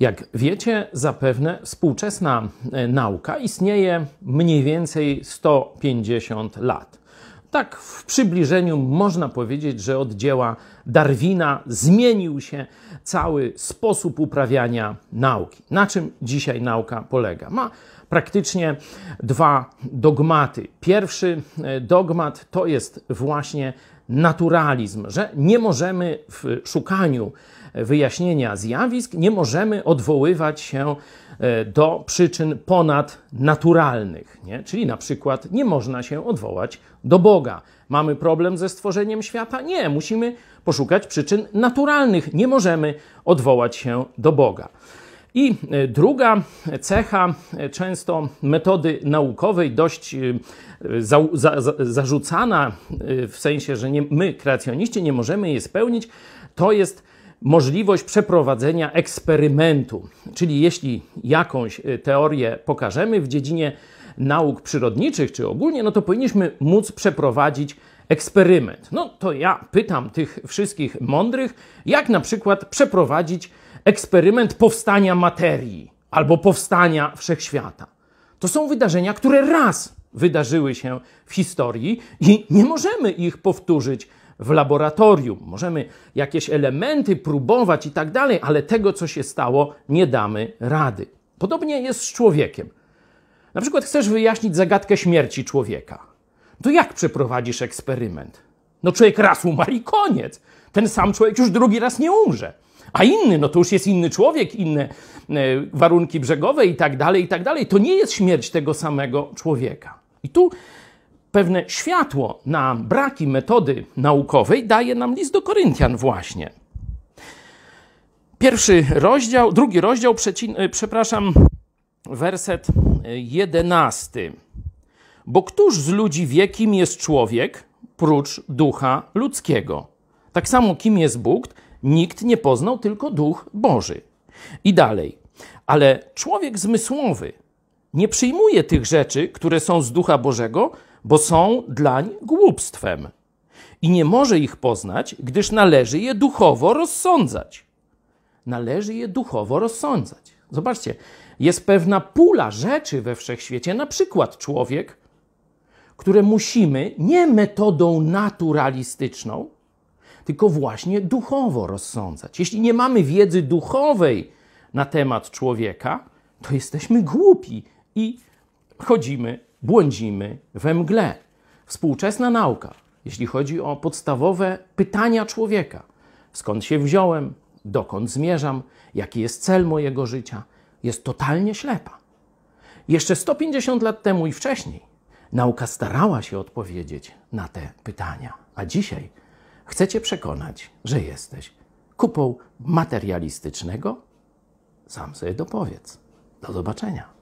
Jak wiecie, zapewne współczesna e, nauka istnieje mniej więcej 150 lat. Tak w przybliżeniu można powiedzieć, że od dzieła Darwina zmienił się cały sposób uprawiania nauki. Na czym dzisiaj nauka polega? Ma praktycznie dwa dogmaty. Pierwszy e, dogmat to jest właśnie naturalizm, że nie możemy w szukaniu wyjaśnienia zjawisk, nie możemy odwoływać się e, do przyczyn ponadnaturalnych. Nie? Czyli na przykład nie można się odwołać do Boga. Mamy problem ze stworzeniem świata? Nie, musimy poszukać przyczyn naturalnych. Nie możemy odwołać się do Boga. I e, druga cecha e, często metody naukowej, dość e, za, za, zarzucana w sensie, że nie, my, kreacjoniści, nie możemy jej spełnić, to jest możliwość przeprowadzenia eksperymentu. Czyli jeśli jakąś teorię pokażemy w dziedzinie nauk przyrodniczych czy ogólnie, no to powinniśmy móc przeprowadzić eksperyment. No to ja pytam tych wszystkich mądrych, jak na przykład przeprowadzić eksperyment eksperyment powstania materii albo powstania wszechświata. To są wydarzenia, które raz wydarzyły się w historii i nie możemy ich powtórzyć w laboratorium. Możemy jakieś elementy próbować i tak dalej, ale tego, co się stało, nie damy rady. Podobnie jest z człowiekiem. Na przykład chcesz wyjaśnić zagadkę śmierci człowieka. To jak przeprowadzisz eksperyment? No człowiek raz umarł i koniec. Ten sam człowiek już drugi raz nie umrze a inny, no to już jest inny człowiek, inne e, warunki brzegowe i tak dalej, i tak dalej. To nie jest śmierć tego samego człowieka. I tu pewne światło na braki metody naukowej daje nam list do Koryntian właśnie. Pierwszy rozdział, drugi rozdział, e, przepraszam, werset e, jedenasty. Bo któż z ludzi wie, kim jest człowiek, prócz ducha ludzkiego? Tak samo, kim jest Bóg, nikt nie poznał, tylko duch Boży. I dalej. Ale człowiek zmysłowy nie przyjmuje tych rzeczy, które są z ducha Bożego, bo są dlań głupstwem. I nie może ich poznać, gdyż należy je duchowo rozsądzać. Należy je duchowo rozsądzać. Zobaczcie, jest pewna pula rzeczy we wszechświecie, na przykład człowiek, które musimy nie metodą naturalistyczną, tylko właśnie duchowo rozsądzać. Jeśli nie mamy wiedzy duchowej na temat człowieka, to jesteśmy głupi i chodzimy, błądzimy we mgle. Współczesna nauka, jeśli chodzi o podstawowe pytania człowieka: skąd się wziąłem, dokąd zmierzam, jaki jest cel mojego życia, jest totalnie ślepa. Jeszcze 150 lat temu i wcześniej nauka starała się odpowiedzieć na te pytania, a dzisiaj chce cię przekonać, że jesteś kupą materialistycznego? Sam sobie dopowiedz. Do zobaczenia.